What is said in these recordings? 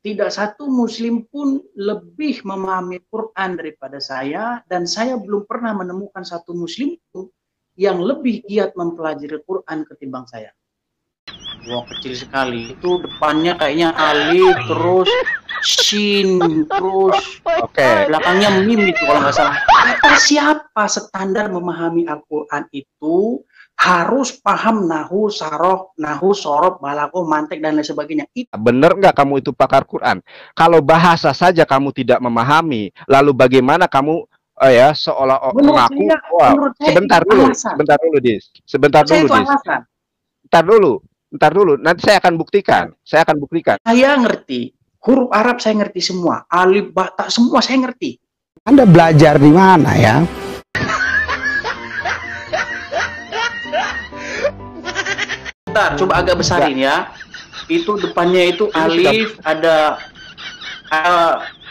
Tidak satu muslim pun lebih memahami Quran daripada saya dan saya belum pernah menemukan satu muslim pun yang lebih giat mempelajari Quran ketimbang saya. Wah kecil sekali. Itu depannya kayaknya Ali terus shin terus oke okay. belakangnya mim itu kalau nggak salah. Kata siapa standar memahami Al-Quran itu harus paham nahu sarok nahu sorok balako mantek dan lain sebagainya bener nggak kamu itu pakar Quran kalau bahasa saja kamu tidak memahami lalu bagaimana kamu Oh ya, seolah-olah mengaku. Saya, sebentar dulu, sebentar dulu, Dis. Sebentar dulu, Dis. Ntar dulu, ntar dulu. Nanti saya akan buktikan. Saya akan buktikan. Saya ngerti. Huruf Arab saya ngerti semua. Alif, bata semua saya ngerti. Anda belajar di mana ya? Bentar, coba agak besarin ya. Itu depannya itu alif, ada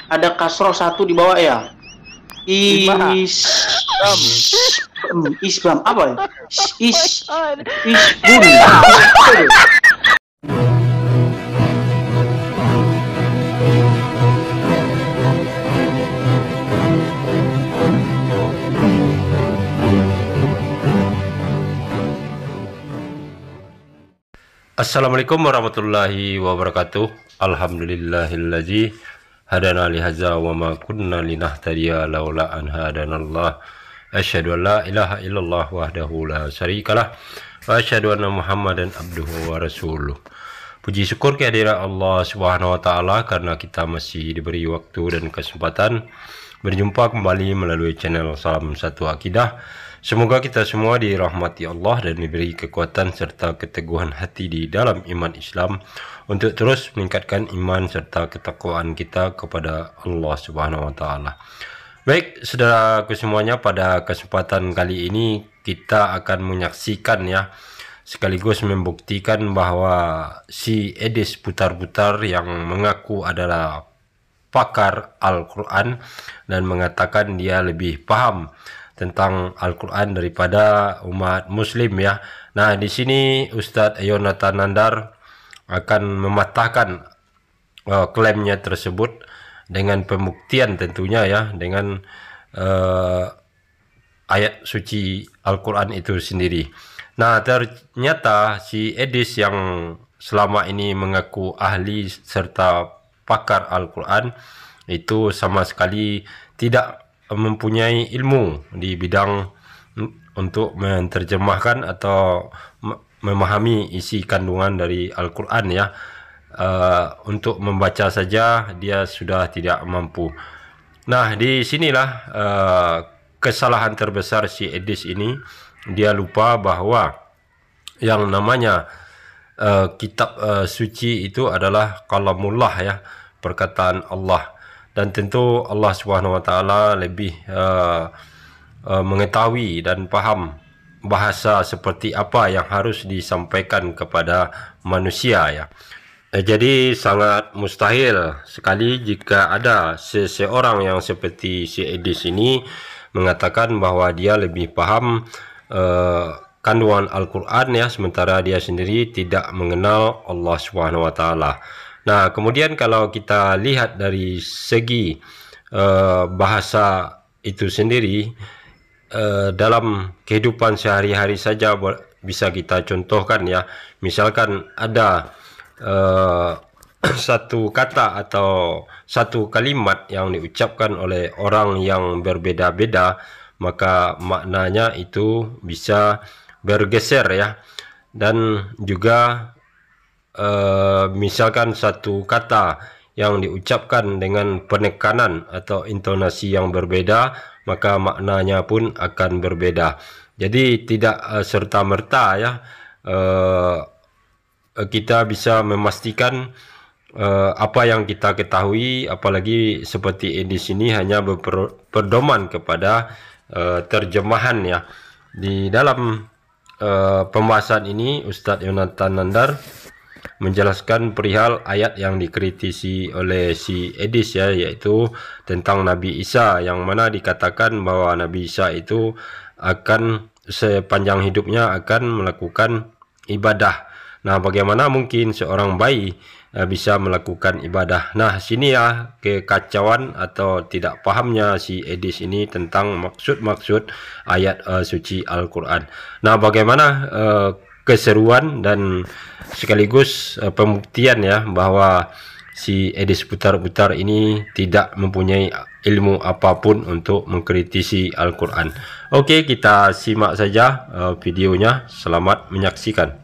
ada kasroh satu di bawah ya. Is Islam apa? Ya? Is Isbun. Oh Assalamualaikum warahmatullahi wabarakatuh. Alhamdulillahilladzi hadana li hadza wa ma kunna linahtadiya laula an hadanallah. Asyhadu an la ilaha illallah wahdahu la syarikalah wa asyhadu anna Muhammadan abduhu wa rasuluh. Puji syukur kehadirat Allah Subhanahu wa taala karena kita masih diberi waktu dan kesempatan berjumpa kembali melalui channel Salam Satu Akidah Semoga kita semua dirahmati Allah dan diberi kekuatan serta keteguhan hati di dalam iman Islam untuk terus meningkatkan iman serta ketakwaan kita kepada Allah Subhanahu wa taala. Baik, saudaraku semuanya, pada kesempatan kali ini kita akan menyaksikan ya sekaligus membuktikan bahwa si Edis putar-putar yang mengaku adalah pakar Al-Qur'an dan mengatakan dia lebih paham tentang Al-Quran daripada umat Muslim ya. Nah di sini Ustadz Yonatan Nandar akan mematahkan uh, klaimnya tersebut dengan pembuktian tentunya ya dengan uh, ayat suci Al-Quran itu sendiri. Nah ternyata si Edis yang selama ini mengaku ahli serta pakar Al-Quran itu sama sekali tidak mempunyai ilmu di bidang untuk menerjemahkan atau memahami isi kandungan dari Al-Quran ya uh, untuk membaca saja dia sudah tidak mampu nah disinilah uh, eh, kesalahan terbesar si Edis ini dia lupa bahwa yang namanya uh, kitab uh, suci itu adalah kalamullah ya perkataan Allah dan tentu Allah Subhanahu wa taala lebih uh, uh, mengetahui dan paham bahasa seperti apa yang harus disampaikan kepada manusia ya. Eh, jadi sangat mustahil sekali jika ada seseorang yang seperti si Edis ini mengatakan bahwa dia lebih paham uh, kandungan Al-Quran ya sementara dia sendiri tidak mengenal Allah Subhanahu wa taala. Nah, kemudian kalau kita lihat dari segi uh, bahasa itu sendiri uh, dalam kehidupan sehari-hari saja bisa kita contohkan ya. Misalkan ada uh, satu kata atau satu kalimat yang diucapkan oleh orang yang berbeda-beda, maka maknanya itu bisa bergeser ya. Dan juga uh, misalkan satu kata yang diucapkan dengan penekanan atau intonasi yang berbeda, maka maknanya pun akan berbeda. Jadi tidak uh, eh, serta merta ya uh, kita bisa memastikan uh, apa yang kita ketahui, apalagi seperti di sini hanya berpedoman kepada uh, terjemahan ya. Di dalam uh, pembahasan ini Ustadz Yonatan Nandar menjelaskan perihal ayat yang dikritisi oleh si Edis ya yaitu tentang Nabi Isa yang mana dikatakan bahwa Nabi Isa itu akan sepanjang hidupnya akan melakukan ibadah. Nah, bagaimana mungkin seorang bayi eh, bisa melakukan ibadah. Nah, sini ya kekacauan atau tidak pahamnya si Edis ini tentang maksud-maksud ayat uh, suci Al-Qur'an. Nah, bagaimana uh, keseruan dan sekaligus uh, pembuktian ya bahwa si Edis putar putar ini tidak mempunyai ilmu apapun untuk mengkritisi Al-Quran. Oke, kita simak saja uh, videonya. Selamat menyaksikan.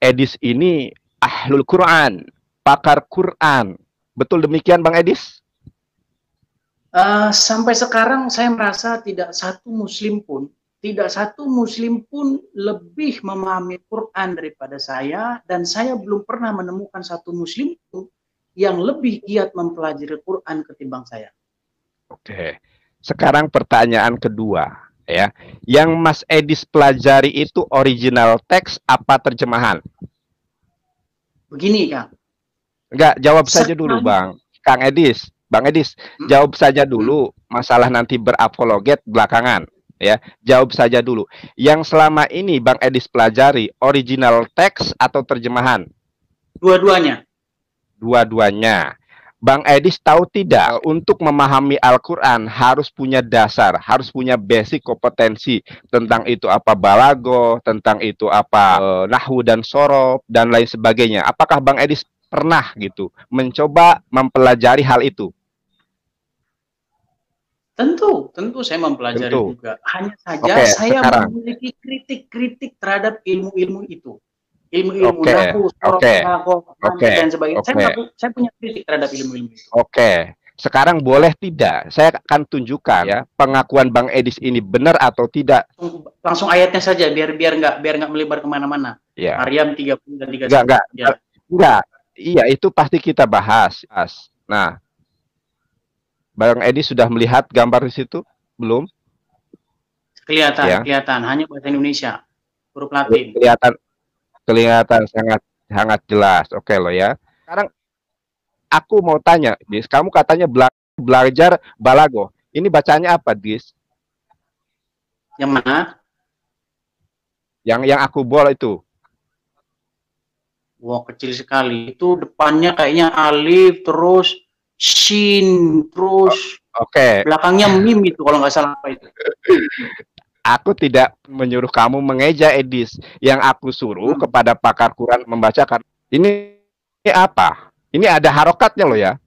Edis ini ahlul Quran, pakar Quran. Betul demikian Bang Edis? Eh, sampai sekarang saya merasa tidak satu muslim pun, tidak satu muslim pun lebih memahami Quran daripada saya dan saya belum pernah menemukan satu muslim pun yang lebih giat mempelajari Quran ketimbang saya. Oke. Sekarang pertanyaan kedua ya. Yang Mas Edis pelajari itu original teks apa terjemahan? Begini, Kang. Enggak, jawab Sekarang, saja dulu, Bang. Kang Edis Bang Edis, hmm? jawab saja hmm. dulu masalah nanti berapologet belakangan ya. Jawab saja dulu. Yang selama ini Bang Edis pelajari original teks atau terjemahan? Dua-duanya. Dua-duanya. Bang Edis tahu tidak untuk memahami Al-Quran harus punya dasar, harus punya basic kompetensi tentang itu apa balago, tentang itu apa eh, nahu dan sorob dan lain sebagainya. Apakah Bang Edis pernah gitu mencoba mempelajari hal itu? Tentu, tentu saya mempelajari tentu. juga. Hanya saja okay, saya sekarang. memiliki kritik-kritik terhadap ilmu-ilmu itu. Ilmu-ilmu okay, naku, okay, okay, dan sebagainya. Okay. Saya, saya punya kritik terhadap ilmu-ilmu itu. Oke. Okay. Sekarang boleh tidak? Saya akan tunjukkan ya pengakuan Bang Edis ini benar atau tidak. Langsung ayatnya saja biar biar nggak biar nggak melebar kemana-mana. Iya. Ya. Maryam 30 dan 31. Enggak, enggak. Ya. Enggak. Iya, itu pasti kita bahas. Nah, Bang Edi sudah melihat gambar di situ? Belum? Kelihatan, ya. kelihatan. Hanya bahasa Indonesia, huruf Latin. Kelihatan, kelihatan sangat sangat jelas. Oke okay loh ya. Sekarang aku mau tanya, Dis, kamu katanya bela belajar balago. Ini bacanya apa, Dis? Yang mana? Yang yang aku bol itu. Wah, wow, kecil sekali. Itu depannya kayaknya alif terus Shin, terus oke. Okay. Belakangnya mim itu kalau nggak salah apa itu. Aku tidak menyuruh kamu mengeja Edis. Yang aku suruh hmm. kepada pakar Quran membacakan. Ini, ini apa? Ini ada harokatnya loh ya.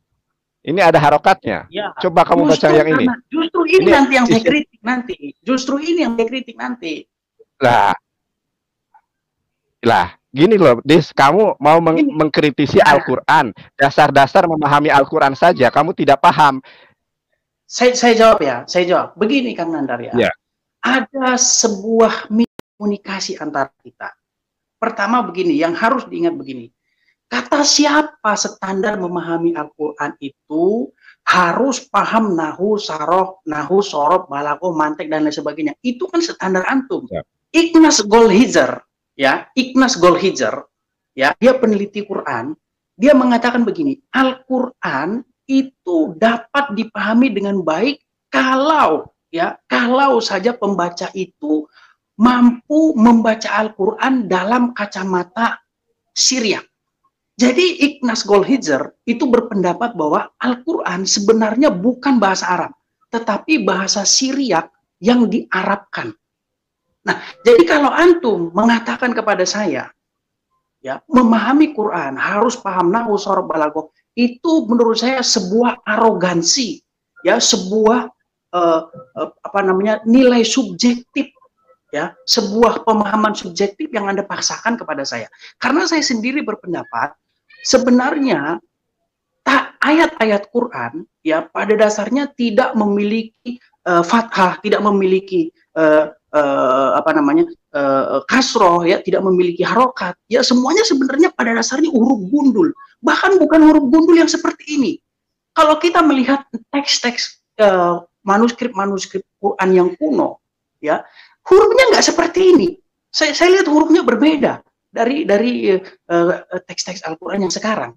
Ini ada harokatnya. Ya, Coba kamu baca yang karena, ini. Justru ini, ini nanti yang saya kritik nanti. Justru ini yang saya kritik nanti. Lah. Lah, gini loh, Dis, kamu mau meng mengkritisi iya. Al-Qur'an, dasar-dasar memahami Al-Qur'an saja kamu tidak paham. Saya saya jawab ya, saya jawab. Begini Kang Nandar ya. Yeah. Ada sebuah komunikasi antara kita. Pertama begini, yang harus diingat begini. Kata siapa standar memahami Al-Qur'an itu harus paham nahu, saroh, nahu, sorob, balako, mantek dan lain sebagainya. Itu kan standar antum. yeah. Ignas Golhizer ya Ignas Golhijer ya dia peneliti Quran dia mengatakan begini Al-Quran itu dapat dipahami dengan baik kalau ya kalau saja pembaca itu mampu membaca Al-Quran dalam kacamata Syria. Jadi Ignas Golhijer itu berpendapat bahwa Al-Quran sebenarnya bukan bahasa Arab, tetapi bahasa Syriak yang diarabkan. Nah, jadi kalau antum mengatakan kepada saya, ya memahami Quran harus paham nahu sorab balago itu menurut saya sebuah arogansi, ya sebuah eh, eh, apa namanya nilai subjektif, ya sebuah pemahaman subjektif yang anda paksakan kepada saya. Karena saya sendiri berpendapat sebenarnya ayat-ayat Quran ya pada dasarnya tidak memiliki uh, fathah, tidak memiliki uh, uh, apa namanya uh, kasroh ya tidak memiliki harokat ya semuanya sebenarnya pada dasarnya huruf gundul bahkan bukan huruf gundul yang seperti ini kalau kita melihat teks-teks manuskrip eh, manuskrip-manuskrip Quran yang kuno ya hurufnya nggak seperti ini saya, saya lihat hurufnya berbeda dari dari teks-teks uh, Al-Quran yang sekarang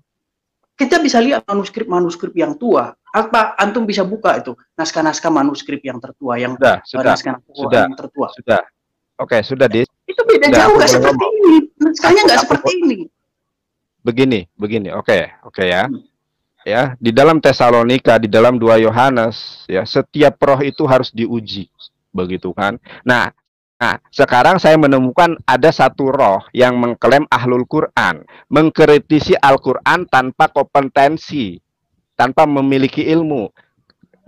kita bisa lihat manuskrip-manuskrip yang tua. Apa antum bisa buka itu naskah-naskah manuskrip yang tertua yang sudah, sudah eh, naskah sudah, yang tertua. Sudah. Oke, okay, sudah di. Itu beda sudah, jauh nggak seperti ini. Naskahnya nggak seperti ini. Begini, begini. Oke, okay, oke okay ya. Hmm. Ya, di dalam Tesalonika, di dalam 2 Yohanes, ya, setiap roh itu harus diuji begitu kan. Nah, Nah, sekarang saya menemukan ada satu roh yang mengklaim ahlul Quran, mengkritisi Al-Quran tanpa kompetensi, tanpa memiliki ilmu.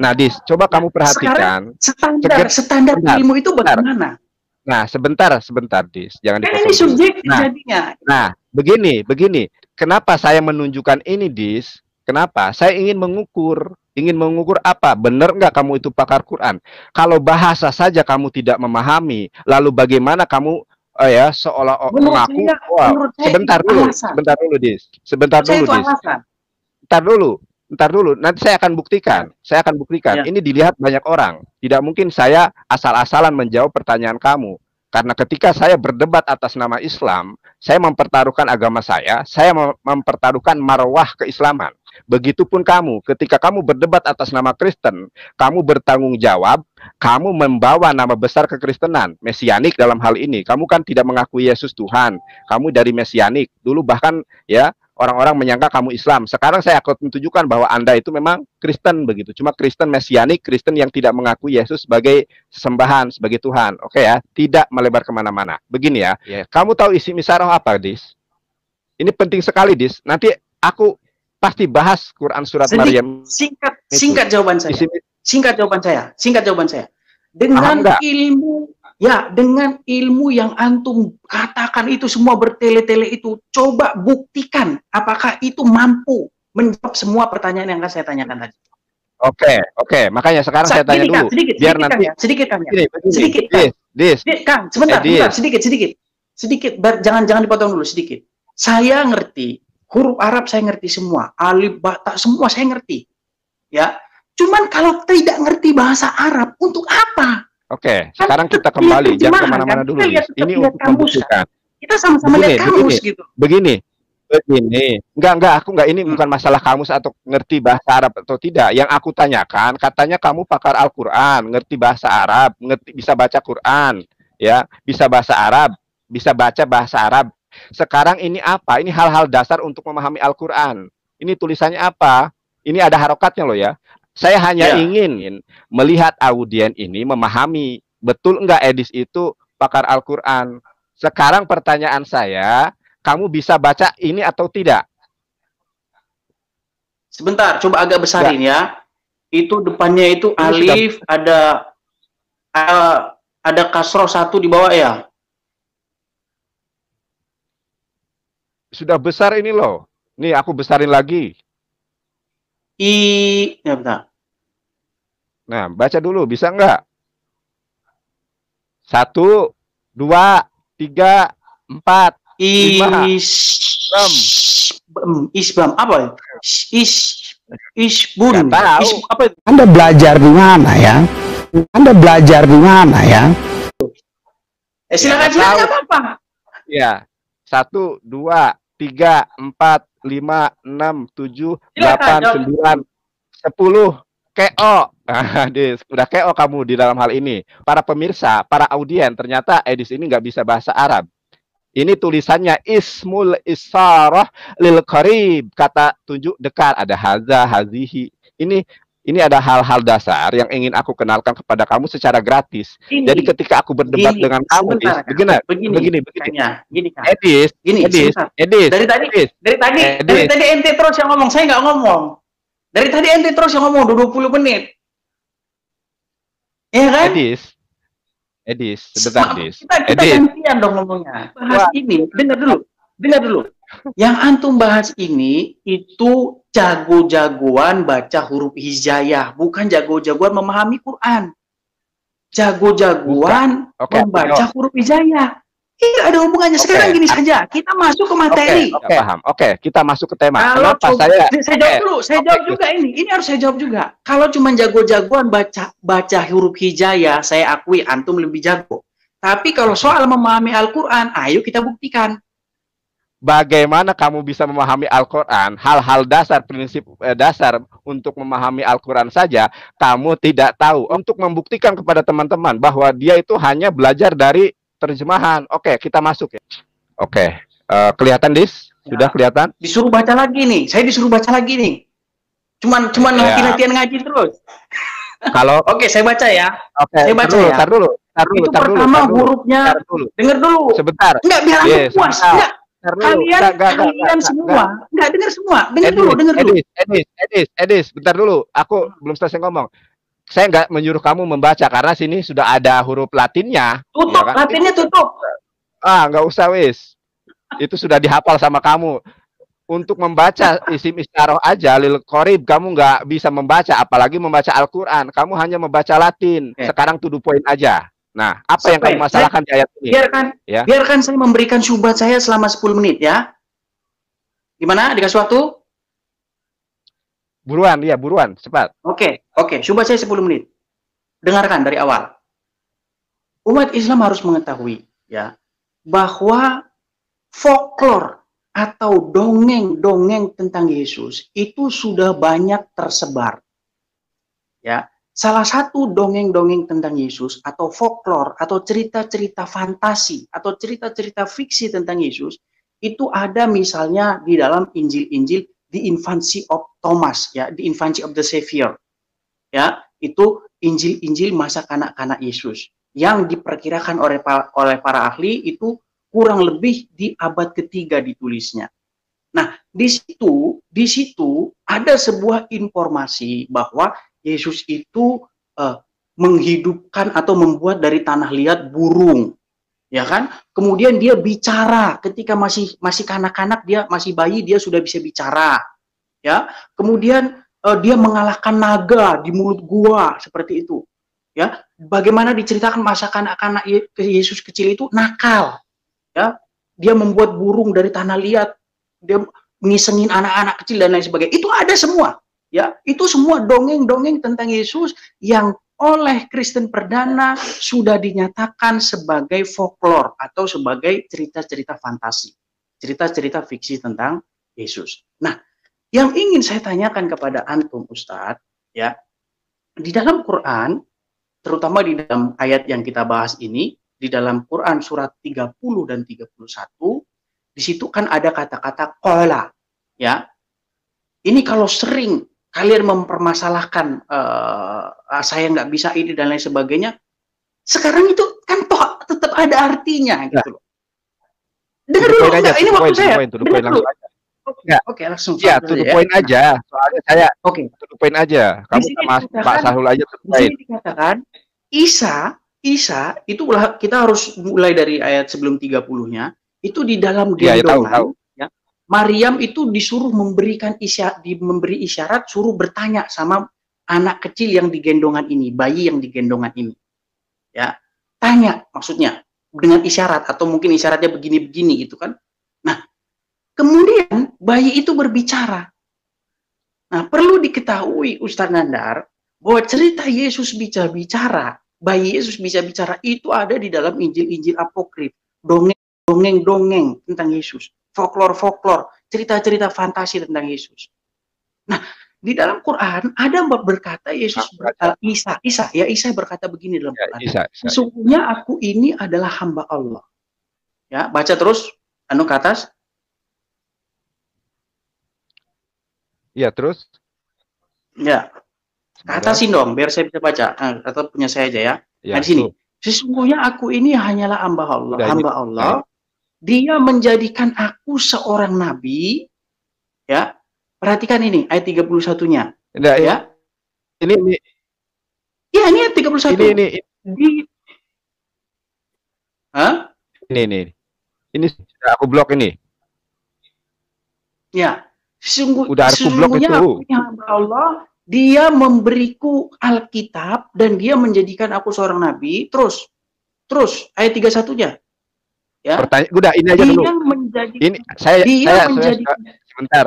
Nah, dis, coba nah, kamu perhatikan. Sekarang standar, standar sebentar, ilmu itu bagaimana? Nah, sebentar, sebentar, Dis. Jangan nah, ini subjek nah, jadinya. Nah, begini, begini. Kenapa saya menunjukkan ini, Dis? Kenapa? Saya ingin mengukur ingin mengukur apa? Benar nggak kamu itu pakar Quran? Kalau bahasa saja kamu tidak memahami, lalu bagaimana kamu oh ya seolah mengaku? wow, sebentar dulu, sebentar dulu, Dis. Sebentar dulu, Dis. Sebentar dulu. Ntar dulu, nanti saya akan buktikan. Saya akan buktikan. Ya. Ini dilihat banyak orang. Tidak mungkin saya asal-asalan menjawab pertanyaan kamu. Karena ketika saya berdebat atas nama Islam, saya mempertaruhkan agama saya, saya mempertaruhkan marwah keislaman. Begitupun kamu, ketika kamu berdebat atas nama Kristen, kamu bertanggung jawab, kamu membawa nama besar kekristenan, mesianik dalam hal ini. Kamu kan tidak mengakui Yesus Tuhan, kamu dari mesianik. Dulu bahkan ya orang-orang menyangka kamu Islam. Sekarang saya akan menunjukkan bahwa Anda itu memang Kristen begitu. Cuma Kristen mesianik, Kristen yang tidak mengakui Yesus sebagai sembahan, sebagai Tuhan. Oke ya, tidak melebar kemana-mana. Begini ya, yeah. kamu tahu isi misaroh apa, Dis? Ini penting sekali, Dis. Nanti aku pasti bahas Quran surat Sedih, Maryam. Singkat singkat jawaban saya. Singkat jawaban saya. Singkat jawaban saya. Dengan Anda. ilmu ya dengan ilmu yang antum katakan itu semua bertele-tele itu coba buktikan apakah itu mampu menjawab semua pertanyaan yang saya tanyakan tadi. Oke, okay, oke. Okay. Makanya sekarang Sa saya tanya dulu. Kan, sedikit, biar sedikit, nanti kan, ya, sedikit kan ya. sedikit. Kan. This, this. Kang, sebentar, eh, sebentar, sedikit, sedikit. Sedikit, jangan jangan dipotong dulu sedikit. Saya ngerti huruf Arab saya ngerti semua, alif, bata semua saya ngerti. Ya. Cuman kalau tidak ngerti bahasa Arab untuk apa? Oke, okay, sekarang kita kembali, jangan kemana-mana kan? dulu. ya ini untuk kampus, Kita sama-sama lihat kamus begini, gitu. Begini, begini. Enggak, enggak, aku enggak ini hmm. bukan masalah kamus atau ngerti bahasa Arab atau tidak. Yang aku tanyakan, katanya kamu pakar Al-Qur'an, ngerti bahasa Arab, ngerti bisa baca Quran, ya, bisa bahasa Arab, bisa baca bahasa Arab. Sekarang ini apa? Ini hal-hal dasar untuk memahami Al-Quran. Ini tulisannya apa? Ini ada harokatnya loh ya. Saya hanya ya. ingin melihat audien ini memahami betul enggak Edis itu pakar Al-Quran. Sekarang pertanyaan saya, kamu bisa baca ini atau tidak? Sebentar, coba agak besarin ya. ya. Itu depannya itu alif, ada ada kasroh satu di bawah ya. sudah besar ini loh. Nih aku besarin lagi. I, ya bentar. Nah, baca dulu, bisa nggak? Satu, dua, tiga, empat, lima, enam. Isbam apa? ya? Is Isbun. Is, apa? Anda belajar di mana ya? Anda belajar di mana ya? Eh, silakan ya, silakan apa-apa. Ya, satu, dua, tiga, empat, lima, enam, tujuh, iya, delapan, sembilan, sepuluh. KO. Nah, Dis, udah KO kamu di dalam hal ini. Para pemirsa, para audien, ternyata Edis ini nggak bisa bahasa Arab. Ini tulisannya Ismul Isarah lil Qarib, kata tunjuk dekat. Ada haza, hazihi. Ini ini ada hal-hal dasar yang ingin aku kenalkan kepada kamu secara gratis. Gini, Jadi ketika aku berdebat gini, dengan kamu, sebentar, Dis, begini, begini, begini, begini, gini, kan. Edis, gini, Edis, Edis, dari tadi, edis, dari tadi, edis. dari tadi ente terus yang ngomong, saya nggak ngomong. Dari tadi ente terus yang ngomong 20 menit. Iya kan? Edis, Edis, sebentar, Edis. Kita, kita Edis. gantian dong ngomongnya. Bahas Wah. ini, dengar dulu, dengar dulu. Yang antum bahas ini itu jago-jagoan baca huruf hijayah bukan jago-jagoan memahami Quran. Jago-jagoan okay. membaca no. huruf hijayah. Iya ada hubungannya. Sekarang gini ah. saja, kita masuk ke materi. Oke, okay. okay. paham. Oke, okay. kita masuk ke tema. Kalau Kenapa cuman, saya saya jawab okay. dulu, saya okay. jawab juga ini. Ini harus saya jawab juga. Kalau cuma jago-jagoan baca baca huruf hijayah, saya akui antum lebih jago. Tapi kalau soal memahami Al-Qur'an, ayo kita buktikan bagaimana kamu bisa memahami Al-Quran, hal-hal dasar, prinsip eh, dasar untuk memahami Al-Quran saja, kamu tidak tahu. Untuk membuktikan kepada teman-teman bahwa dia itu hanya belajar dari terjemahan. Oke, kita masuk ya. Oke, uh, kelihatan Dis? Ya. Sudah kelihatan? Disuruh baca lagi nih, saya disuruh baca lagi nih. Cuman cuman ya. latihan ngaji terus. Kalau Oke, saya baca ya. Oke, saya baca dulu, ya. Tar dulu, tar dulu, tar dulu. Itu tar pertama dulu, hurufnya. dulu. Dengar dulu. Sebentar. Enggak biar yes, puas. Enggak, kalian kalian semua nggak dengar semua dengar dulu dengar dulu edis edis edis edis bentar dulu aku hmm. belum selesai ngomong saya nggak menyuruh kamu membaca karena sini sudah ada huruf Latinnya. Tutup, ya kan? Latinnya tutup. Ah, nggak usah wis. Itu sudah dihafal sama kamu. Untuk membaca isim istaroh aja lil korib kamu nggak bisa membaca, apalagi membaca Al-Quran. Kamu hanya membaca Latin. Okay. Sekarang tuduh poin aja. Nah, apa Sampai, yang kamu masalahkan saya, di ayat ini? Biarkan, ya. biarkan saya memberikan syubhat saya selama 10 menit ya. Gimana? Dikasih waktu? Buruan, ya buruan, cepat. Oke, okay, oke. Okay. Syubhat saya 10 menit. Dengarkan dari awal. Umat Islam harus mengetahui ya bahwa folklore atau dongeng-dongeng tentang Yesus itu sudah banyak tersebar. Ya, Salah satu dongeng-dongeng tentang Yesus atau folklore atau cerita-cerita fantasi atau cerita-cerita fiksi tentang Yesus itu ada misalnya di dalam Injil-Injil di Infancy of Thomas ya, di Infancy of the Savior. Ya, itu Injil-Injil masa kanak-kanak Yesus yang diperkirakan oleh oleh para ahli itu kurang lebih di abad ketiga ditulisnya. Nah, di situ di situ ada sebuah informasi bahwa Yesus itu uh, menghidupkan atau membuat dari tanah liat burung, ya kan? Kemudian dia bicara ketika masih masih kanak-kanak dia masih bayi dia sudah bisa bicara, ya. Kemudian uh, dia mengalahkan naga di mulut gua seperti itu, ya. Bagaimana diceritakan masa kanak-kanak Yesus kecil itu nakal, ya. Dia membuat burung dari tanah liat, dia ngisengin anak-anak kecil dan lain sebagainya. Itu ada semua ya itu semua dongeng-dongeng tentang Yesus yang oleh Kristen perdana sudah dinyatakan sebagai folklore atau sebagai cerita-cerita fantasi, cerita-cerita fiksi tentang Yesus. Nah, yang ingin saya tanyakan kepada antum Ustadz, ya, di dalam Quran, terutama di dalam ayat yang kita bahas ini, di dalam Quran surat 30 dan 31, di situ kan ada kata-kata kola, ya. Ini kalau sering kalian mempermasalahkan uh, saya nggak bisa ini dan lain sebagainya sekarang itu kan toh tetap ada artinya nah. gitu loh dengar dulu aja, ini waktu point, saya dengar dulu Enggak. Oke, langsung. Iya, tuh ya. poin nah. aja. Soalnya saya Oke. Okay. tuh poin aja. Kamu sama Pak Sahul aja tuh poin. dikatakan Isa, Isa itu kita harus mulai dari ayat sebelum 30-nya, itu di dalam gendongan. Ya, ya, tahu, tahu. Maryam itu disuruh memberikan isyarat, memberi isyarat, suruh bertanya sama anak kecil yang digendongan ini, bayi yang digendongan ini. Ya, tanya maksudnya dengan isyarat atau mungkin isyaratnya begini-begini gitu kan. Nah, kemudian bayi itu berbicara. Nah, perlu diketahui Ustaz Nandar bahwa cerita Yesus bisa bicara, bayi Yesus bisa bicara itu ada di dalam Injil-Injil apokrif, dongeng-dongeng tentang Yesus folklore-folklore, cerita-cerita fantasi tentang Yesus. Nah, di dalam Quran ada berkata Yesus ah, berkata, Isa, Isa ya Isa berkata begini dalam ya, Quran. Sesungguhnya aku ini adalah hamba Allah. Ya, baca terus anu ke atas. Ya, terus. Ya. Ke atasin dong biar saya bisa baca ah, atau punya saya aja ya. Nah, ya di sini. Sesungguhnya aku ini hanyalah hamba Allah, nah, hamba Allah. Ya dia menjadikan aku seorang nabi. Ya. Perhatikan ini ayat 31-nya. Nah, ya. Ini ini ya ini ayat 31. Ini ini. Di... Hah? Ini ini. Ini sudah aku blok ini. Ya. sungguh, Udah aku blok itu. Aku ya Allah dia memberiku Alkitab dan dia menjadikan aku seorang nabi. Terus, terus ayat 31-nya ya pertanyaan udah ini aja dulu menjadi, ini saya dia saya, menjadi, saya sebentar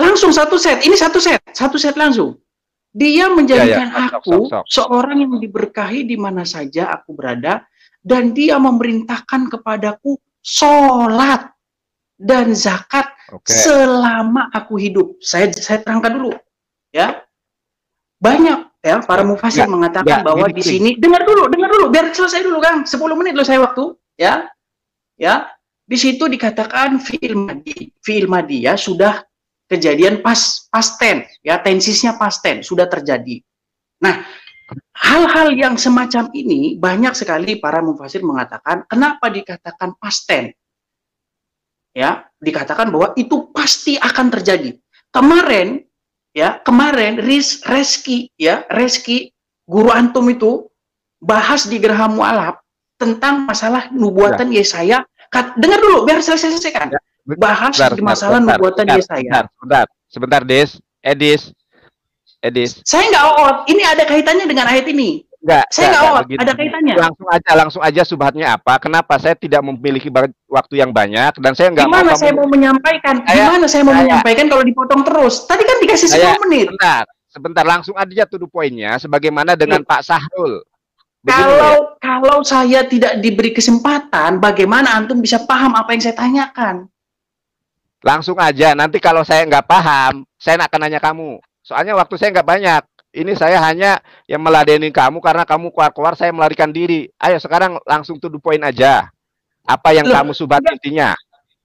langsung satu set ini satu set satu set langsung dia menjadikan ya, ya. aku sok, sok. seorang yang diberkahi di mana saja aku berada dan dia memerintahkan kepadaku sholat dan zakat okay. selama aku hidup saya saya terangkan dulu ya banyak ya para ya, mufasir ya, mengatakan ya, bahwa di sini dengar dulu dengar dulu biar selesai dulu Kang 10 menit loh saya waktu ya ya di situ dikatakan fiil madi fiil madi ya sudah kejadian pas pas ten, ya tensisnya pas ten sudah terjadi nah hal-hal yang semacam ini banyak sekali para mufasir mengatakan kenapa dikatakan pas ten, ya dikatakan bahwa itu pasti akan terjadi kemarin ya kemarin ris reski ya reski guru antum itu bahas di gerhamu mualaf tentang masalah nubuatan ya. Yesaya. Kat, dengar dulu biar saya selesaikan. Ya. Bahas bentar, di masalah bentar, nubuatan bentar, Yesaya. Bentar, sebentar, Des. Edis. Eh, Edis. Eh, saya nggak out. Ini ada kaitannya dengan ayat ini. Enggak, saya enggak, enggak, enggak ada kaitannya. Langsung aja, langsung aja subhatnya apa? Kenapa saya tidak memiliki waktu yang banyak dan saya enggak Gimana saya mau menyampaikan? Saya, Gimana saya mau saya, menyampaikan kalau dipotong terus? Tadi kan dikasih saya, 10 menit. Sebentar, sebentar langsung aja tuduh poinnya sebagaimana dengan ya. Pak Sahrul kalau ya? kalau saya tidak diberi kesempatan, bagaimana antum bisa paham apa yang saya tanyakan? Langsung aja. Nanti kalau saya nggak paham, saya akan nanya kamu. Soalnya waktu saya nggak banyak. Ini saya hanya yang meladeni kamu karena kamu keluar-keluar saya melarikan diri. Ayo sekarang langsung tuduh poin aja. Apa yang Loh, kamu subat gak, intinya?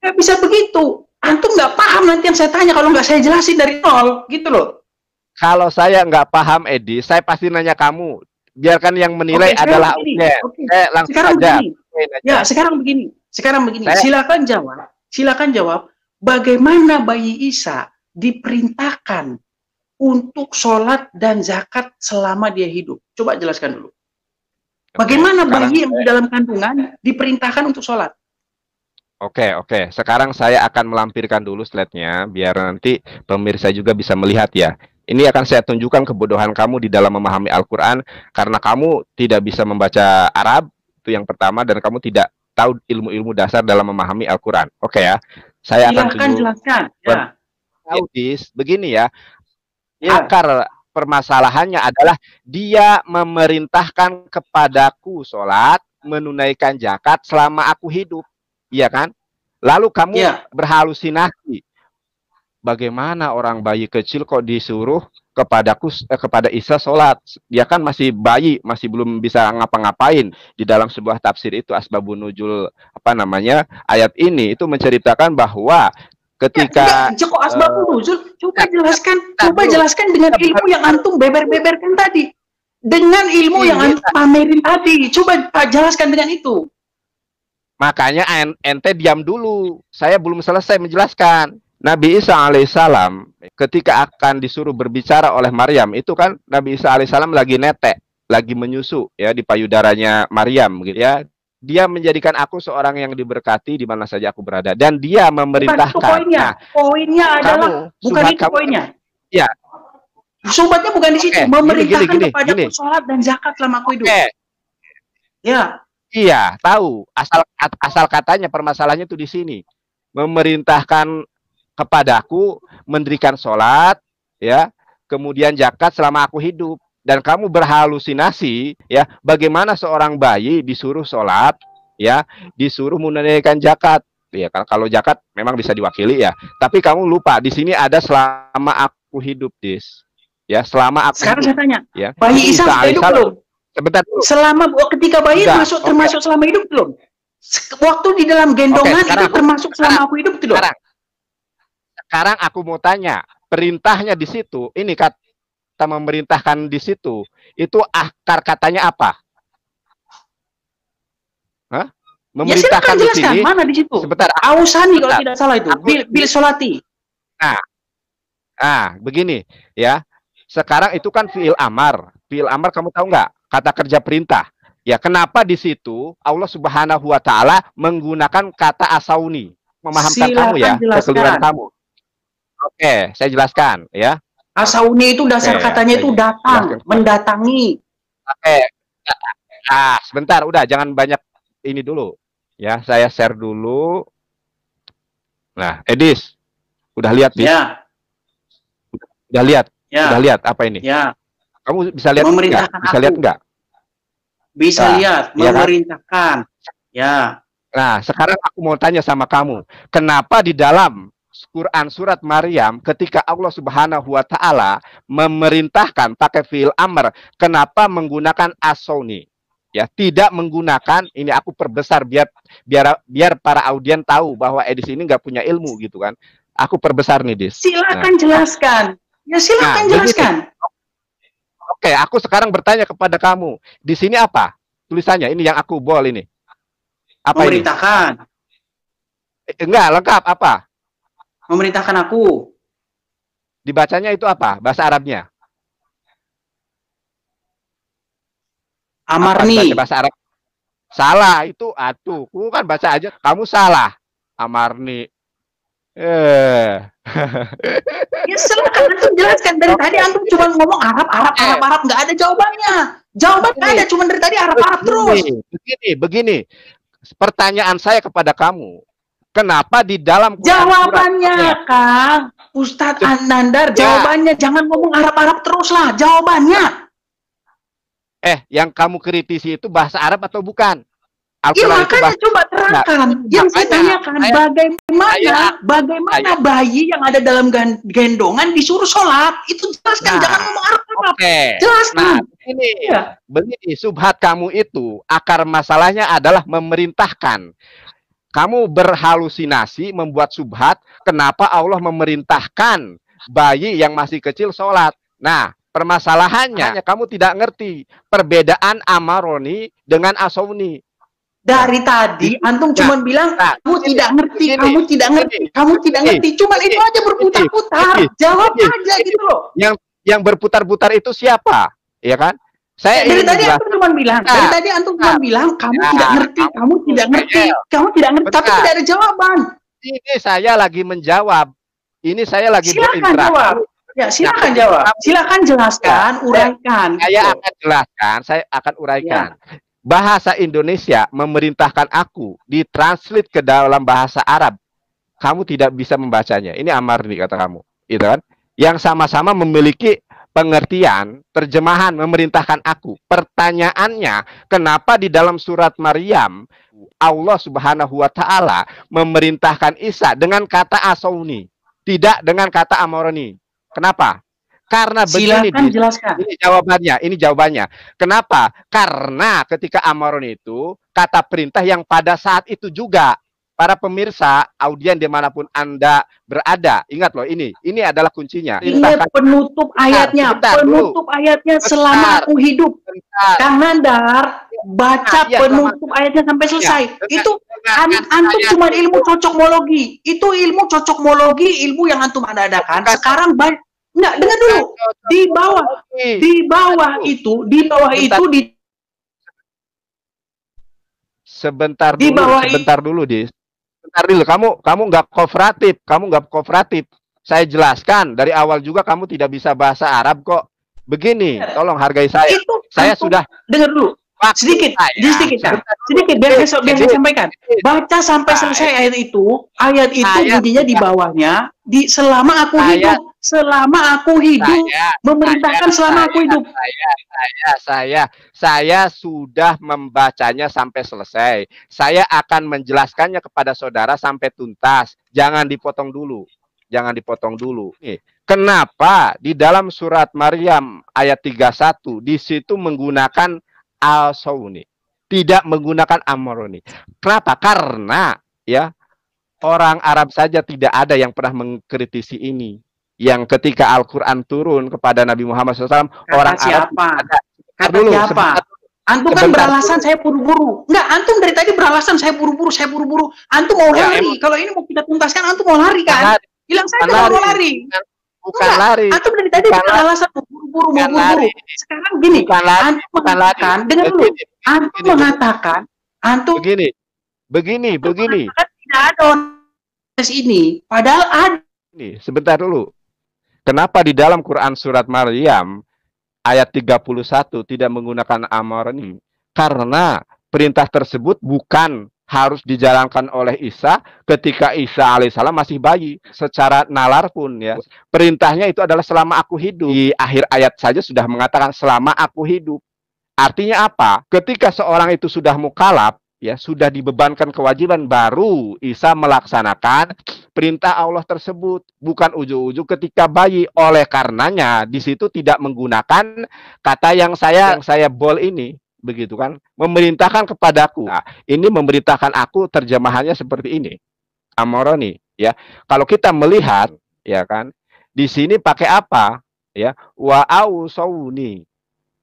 Nggak bisa begitu. Antum nggak paham nanti yang saya tanya kalau nggak saya jelasin dari nol, gitu loh. Kalau saya nggak paham Edi, saya pasti nanya kamu biarkan yang menilai okay, adalah begini. Oke. Eh, langsung sekarang Begini. Ya, sekarang begini. Sekarang begini. Eh. Silakan jawab. Silakan jawab bagaimana bayi Isa diperintahkan untuk sholat dan zakat selama dia hidup. Coba jelaskan dulu. Bagaimana okay, bayi yang di dalam kandungan diperintahkan untuk sholat? Oke, oke. Sekarang saya akan melampirkan dulu slide-nya biar nanti pemirsa juga bisa melihat ya. Ini akan saya tunjukkan kebodohan kamu di dalam memahami Al-Quran karena kamu tidak bisa membaca Arab itu yang pertama dan kamu tidak tahu ilmu-ilmu dasar dalam memahami Al-Quran. Oke okay, ya, saya akan Silahkan jelaskan. Ya. Audis, begini ya, ya. akar permasalahannya adalah dia memerintahkan kepadaku sholat, menunaikan zakat selama aku hidup, iya kan? Lalu kamu ya. berhalusinasi bagaimana orang bayi kecil kok disuruh kepadaku eh, kepada Isa sholat dia kan masih bayi masih belum bisa ngapa-ngapain di dalam sebuah tafsir itu asbabun nuzul apa namanya ayat ini itu menceritakan bahwa ketika ya, ya asbabun eh, nuzul uh, coba eh, jelaskan nah, coba jelaskan dengan ilmu yang antum beber-beberkan tadi dengan ilmu ini, iya. yang antum pamerin tadi coba jelaskan dengan itu makanya ente diam dulu saya belum selesai menjelaskan Nabi Isa alaihissalam ketika akan disuruh berbicara oleh Maryam itu kan Nabi Isa alaihissalam lagi netek, lagi menyusu ya di payudaranya Maryam gitu ya. Dia menjadikan aku seorang yang diberkati di mana saja aku berada dan dia memerintahkan. Bukan itu poinnya. Nah, poinnya adalah kamu, bukan itu kamu, poinnya. Ya. Sobatnya bukan di situ. Okay, memerintahkan gini, gini, kepada gini. sholat dan zakat selama aku hidup. Okay. Ya. Iya, tahu. Asal asal katanya permasalahannya itu di sini. Memerintahkan kepadaku mendirikan sholat ya kemudian zakat selama aku hidup dan kamu berhalusinasi ya bagaimana seorang bayi disuruh sholat ya disuruh menunaikan zakat ya kalau zakat memang bisa diwakili ya tapi kamu lupa di sini ada selama aku hidup dis ya selama aku sekarang hidup, saya tanya ya bayi Isa hidup belum sebentar selama ketika bayi Enggak, masuk okay. termasuk selama hidup belum waktu di dalam gendongan okay, itu termasuk selama sekarang, aku hidup belum sekarang sekarang aku mau tanya, perintahnya di situ, ini kata memerintahkan di situ, itu akar katanya apa? Hah? Ya, memerintahkan ya, di sini. Mana di situ? Sebentar. Ausani kalau tidak salah itu. Aku, bil, bil solati. Nah, nah, begini ya. Sekarang itu kan fiil amar. Fiil amar kamu tahu nggak? Kata kerja perintah. Ya, kenapa di situ Allah Subhanahu wa taala menggunakan kata asauni? Memahamkan Silakan kamu ya, keseluruhan kamu. Oke, saya jelaskan ya. Asauni nah, itu dasar Oke, katanya itu datang, jelaskan. mendatangi. Oke. Ah, sebentar, udah jangan banyak ini dulu. Ya, saya share dulu. Nah, Edis, udah lihat nih? Ya. Udah, lihat? Ya. Udah lihat apa ini? Ya. Kamu bisa lihat enggak? Bisa lihat enggak? Bisa nah, lihat, ya memerintahkan. Ya. Nah, sekarang aku mau tanya sama kamu, kenapa di dalam Quran surat Maryam ketika Allah Subhanahu wa taala memerintahkan pakai fil amr, kenapa menggunakan asoni? Ya, tidak menggunakan ini aku perbesar biar biar biar para audien tahu bahwa edisi eh, ini nggak punya ilmu gitu kan. Aku perbesar nih, Dis. Silakan nah. jelaskan. Ya silakan nah, jelaskan. Oke, aku sekarang bertanya kepada kamu. Di sini apa? Tulisannya ini yang aku bol ini. Apa Memerintahkan. ini? Eh, enggak, lengkap apa? memerintahkan aku. Dibacanya itu apa? Bahasa Arabnya? Amarni. Apa, bahasa Arab. Salah itu atuh. Ku kan baca aja kamu salah. Amarni. Eh. ya silahkan antum jelaskan dari tadi antum cuma ngomong Arab Arab Arab eh. Arab nggak ada jawabannya. Jawaban nggak ada cuma dari tadi Arab Arab terus. Begini begini. Pertanyaan saya kepada kamu, Kenapa di dalam Quran Jawabannya, surat, Kang. Ustadz ya. Anandar, ya. jawabannya ya. jangan ngomong Arab-Arab teruslah Jawabannya. Eh, yang kamu kritisi itu bahasa Arab atau bukan? Iya makanya coba nah, terangkan. Nah, yang saya tanyakan ayah, bagaimana ayah, bagaimana ayah. bayi yang ada dalam gendongan disuruh sholat itu jelaskan nah, jangan ngomong Arab Arab. Okay. Jelaskan. Nah ini ya. begini subhat kamu itu akar masalahnya adalah memerintahkan kamu berhalusinasi, membuat subhat, kenapa Allah memerintahkan bayi yang masih kecil sholat. Nah, permasalahannya Hanya kamu tidak ngerti perbedaan amaroni dengan asoni. Dari tadi nah, antum nah, cuma bilang nah, kamu ini, tidak ngerti, ini, kamu tidak ngerti, ini, kamu tidak ngerti. Cuma itu aja berputar-putar. Jawab aja gitu loh. Yang yang berputar-putar itu siapa? Ya kan? saya dari tadi aku cuma bilang, nah, dari ah. tadi antum cuma nah, bilang kamu nah, tidak ngerti, kamu tidak ngerti, kamu tidak ngerti, tapi tidak ada jawaban. Ini saya lagi menjawab. Ini saya lagi silakan Jawab. Ya, silakan nah, jawab. Silakan jelaskan, ya, uraikan. Saya gitu. akan jelaskan, saya akan uraikan. Ya. Bahasa Indonesia memerintahkan aku ditranslate ke dalam bahasa Arab. Kamu tidak bisa membacanya. Ini amar nih kata kamu. Itu kan? Yang sama-sama memiliki pengertian terjemahan memerintahkan aku. Pertanyaannya, kenapa di dalam surat Maryam Allah Subhanahu wa taala memerintahkan Isa dengan kata asauni, tidak dengan kata amoroni. Kenapa? Karena begini Silakan, Ini jawabannya, ini jawabannya. Kenapa? Karena ketika amoroni itu kata perintah yang pada saat itu juga para pemirsa, audien dimanapun Anda berada, ingat loh ini, ini adalah kuncinya. Ini penutup ayatnya, bentar, penutup dulu. ayatnya selama aku hidup. Kang Nandar, ya, baca iya, penutup sama. ayatnya sampai ya, selesai. Ya, itu an kan antum cuma ilmu cocokmologi, itu ilmu cocokmologi, ilmu yang antum ada-ada adakan. Sekarang banyak Enggak, dengar dulu. Di bawah, di bawah itu, di bawah itu di sebentar dulu, sebentar dulu, di bentar dulu. Kamu kamu nggak kooperatif, kamu nggak kooperatif. Saya jelaskan dari awal juga kamu tidak bisa bahasa Arab kok. Begini, tolong hargai saya. Itu, saya itu, sudah dengar dulu. Sedikit, saya, sedikit, sedikit biar besok biar saya sampaikan. Baca sampai selesai ayat itu. Ayat itu ayat, intinya di bawahnya di selama aku saya, hidup selama aku hidup saya, memerintahkan saya, selama saya, aku hidup saya, saya saya saya sudah membacanya sampai selesai saya akan menjelaskannya kepada saudara sampai tuntas jangan dipotong dulu jangan dipotong dulu Nih, kenapa di dalam surat Maryam ayat 31 di situ menggunakan al-sauni tidak menggunakan amroni kenapa karena ya orang Arab saja tidak ada yang pernah mengkritisi ini. Yang ketika Al-Quran turun kepada Nabi Muhammad SAW, Kata orang siapa? Arab ada. Kata dulu, siapa? Antum kan beralasan saya buru-buru. Enggak, antum dari tadi beralasan saya buru-buru, saya buru-buru. Antum mau ya, lari. Kalau ini mau kita tuntaskan, antum mau lari kan? Lari. Bilang saya mau lari. Bukan, bukan Enggak. lari. Antum dari tadi bukan beralasan mau buru-buru, mau buru-buru. Sekarang gini, bukan lari. antum bukan mengatakan, lari. dengar dulu. Antum begini. mengatakan, antum begini. Begini, begini. Tidak ada ini. Padahal ada. Ini, sebentar dulu. Kenapa di dalam Quran surat Maryam ayat 31 tidak menggunakan amar ini Karena perintah tersebut bukan harus dijalankan oleh Isa ketika Isa alaihissalam masih bayi secara nalar pun ya perintahnya itu adalah selama aku hidup di akhir ayat saja sudah mengatakan selama aku hidup artinya apa ketika seorang itu sudah mukalap ya sudah dibebankan kewajiban baru Isa melaksanakan perintah Allah tersebut bukan ujuk-ujuk ketika bayi oleh karenanya di situ tidak menggunakan kata yang saya ya. yang saya bol ini begitu kan memerintahkan kepadaku nah, ini memerintahkan aku terjemahannya seperti ini amoroni ya kalau kita melihat ya kan di sini pakai apa ya wa au sauni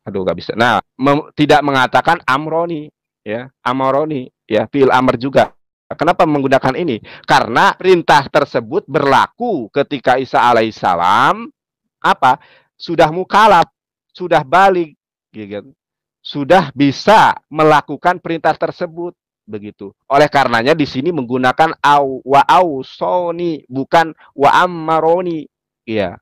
aduh nggak bisa nah mem, tidak mengatakan amroni ya amaroni ya fil amr juga Kenapa menggunakan ini? Karena perintah tersebut berlaku ketika Isa alaihissalam apa? Sudah mukalaf, sudah balik, gitu. sudah bisa melakukan perintah tersebut begitu. Oleh karenanya di sini menggunakan au wa soni bukan wa amaroni. ya.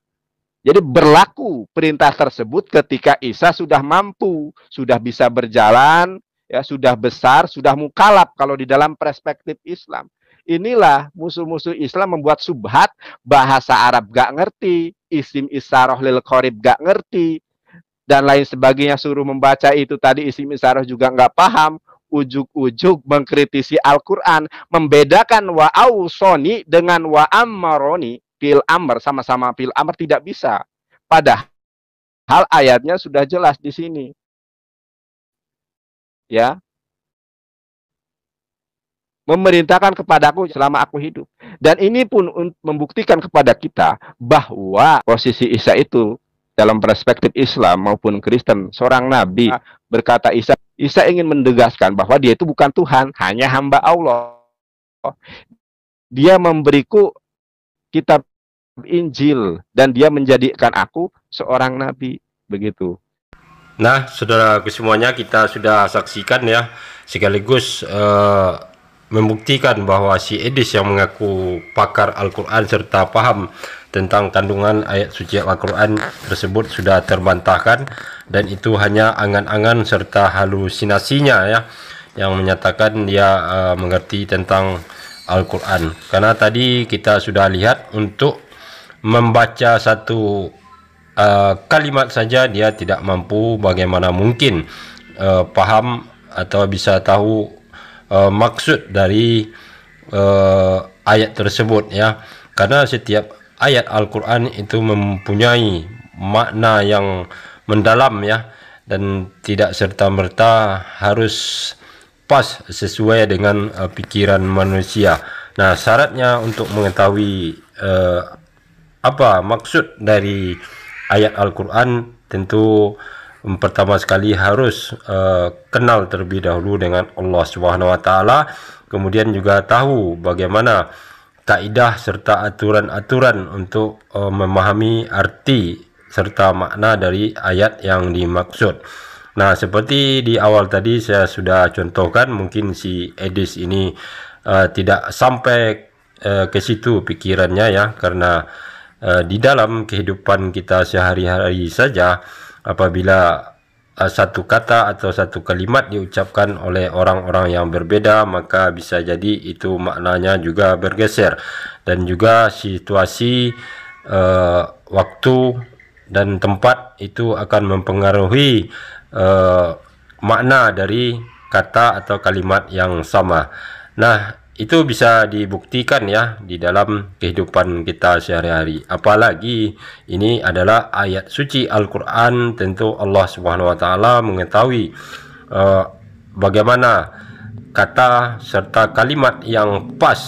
Jadi berlaku perintah tersebut ketika Isa sudah mampu, sudah bisa berjalan, ya sudah besar, sudah mukalap kalau di dalam perspektif Islam. Inilah musuh-musuh Islam membuat subhat bahasa Arab gak ngerti, isim isaroh lil korib gak ngerti, dan lain sebagainya suruh membaca itu tadi isim isaroh juga nggak paham, ujuk-ujuk mengkritisi Al-Quran, membedakan wa soni dengan wa ammaroni, pil amr sama-sama pil amr tidak bisa. Padahal ayatnya sudah jelas di sini ya memerintahkan kepadaku selama aku hidup. Dan ini pun membuktikan kepada kita bahwa posisi Isa itu dalam perspektif Islam maupun Kristen, seorang nabi ya. berkata Isa, Isa ingin mendegaskan bahwa dia itu bukan Tuhan, hanya hamba Allah. Dia memberiku kitab Injil dan dia menjadikan aku seorang nabi begitu. Nah, saudara semuanya, kita sudah saksikan ya, sekaligus uh, membuktikan bahwa si Edis yang mengaku pakar Al-Quran serta paham tentang kandungan ayat suci Al-Quran tersebut sudah terbantahkan dan itu hanya angan-angan serta halusinasinya ya yang menyatakan dia uh, mengerti tentang Al-Quran. Karena tadi kita sudah lihat untuk membaca satu uh, kalimat saja dia tidak mampu bagaimana mungkin uh, paham atau bisa tahu uh, maksud dari uh, ayat tersebut ya karena setiap ayat Al-Quran itu mempunyai makna yang mendalam ya dan tidak serta-merta harus pas sesuai dengan uh, pikiran manusia. Nah, syaratnya untuk mengetahui uh, apa maksud dari ayat Al-Quran tentu pertama sekali harus uh, kenal terlebih dahulu dengan Allah Subhanahu wa taala kemudian juga tahu bagaimana kaidah serta aturan-aturan untuk uh, memahami arti serta makna dari ayat yang dimaksud. Nah, seperti di awal tadi saya sudah contohkan mungkin si Edis ini uh, tidak sampai uh, ke situ pikirannya ya karena Eh, di dalam kehidupan kita sehari-hari saja apabila eh, satu kata atau satu kalimat diucapkan oleh orang-orang yang berbeda maka bisa jadi itu maknanya juga bergeser dan juga situasi uh, waktu dan tempat itu akan mempengaruhi uh, makna dari kata atau kalimat yang sama. Nah, itu bisa dibuktikan ya di dalam kehidupan kita sehari-hari apalagi ini adalah ayat suci Al-Qur'an tentu Allah Subhanahu wa taala mengetahui uh, bagaimana kata serta kalimat yang pas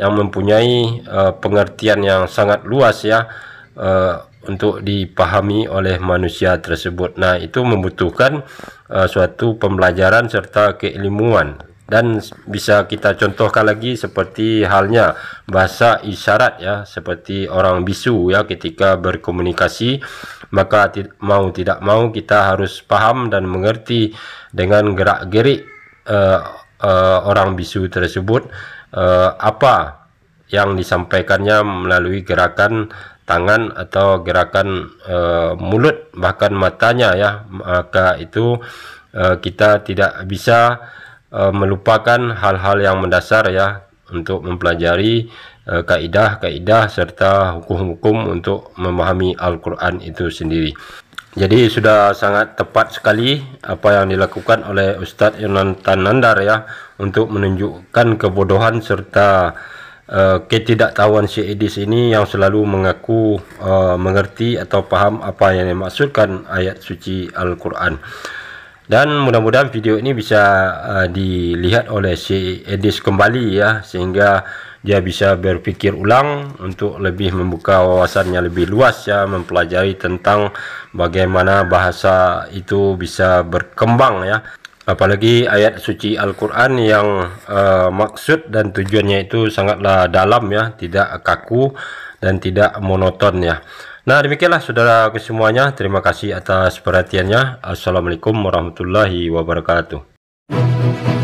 yang mempunyai uh, pengertian yang sangat luas ya uh, untuk dipahami oleh manusia tersebut. Nah, itu membutuhkan uh, suatu pembelajaran serta keilmuan dan bisa kita contohkan lagi seperti halnya bahasa isyarat ya seperti orang bisu ya ketika berkomunikasi maka mau tidak mau kita harus paham dan mengerti dengan gerak-gerik uh, uh, orang bisu tersebut uh, apa yang disampaikannya melalui gerakan tangan atau gerakan uh, mulut bahkan matanya ya maka itu uh, kita tidak bisa E, melupakan hal-hal yang mendasar ya untuk mempelajari e, kaidah-kaidah serta hukum-hukum untuk memahami Al-Quran itu sendiri. Jadi sudah sangat tepat sekali apa yang dilakukan oleh Ustadz Yunan Tanandar ya untuk menunjukkan kebodohan serta uh, ketidaktahuan si Edis ini yang selalu mengaku uh, mengerti atau paham apa yang dimaksudkan ayat suci Al-Quran dan mudah-mudahan video ini bisa uh, dilihat oleh si Edis kembali ya sehingga dia bisa berpikir ulang untuk lebih membuka wawasannya lebih luas ya mempelajari tentang bagaimana bahasa itu bisa berkembang ya apalagi ayat suci Al-Quran yang uh, maksud dan tujuannya itu sangatlah dalam ya tidak kaku dan tidak monoton ya Nah demikianlah saudara aku semuanya. Terima kasih atas perhatiannya. Assalamualaikum warahmatullahi wabarakatuh.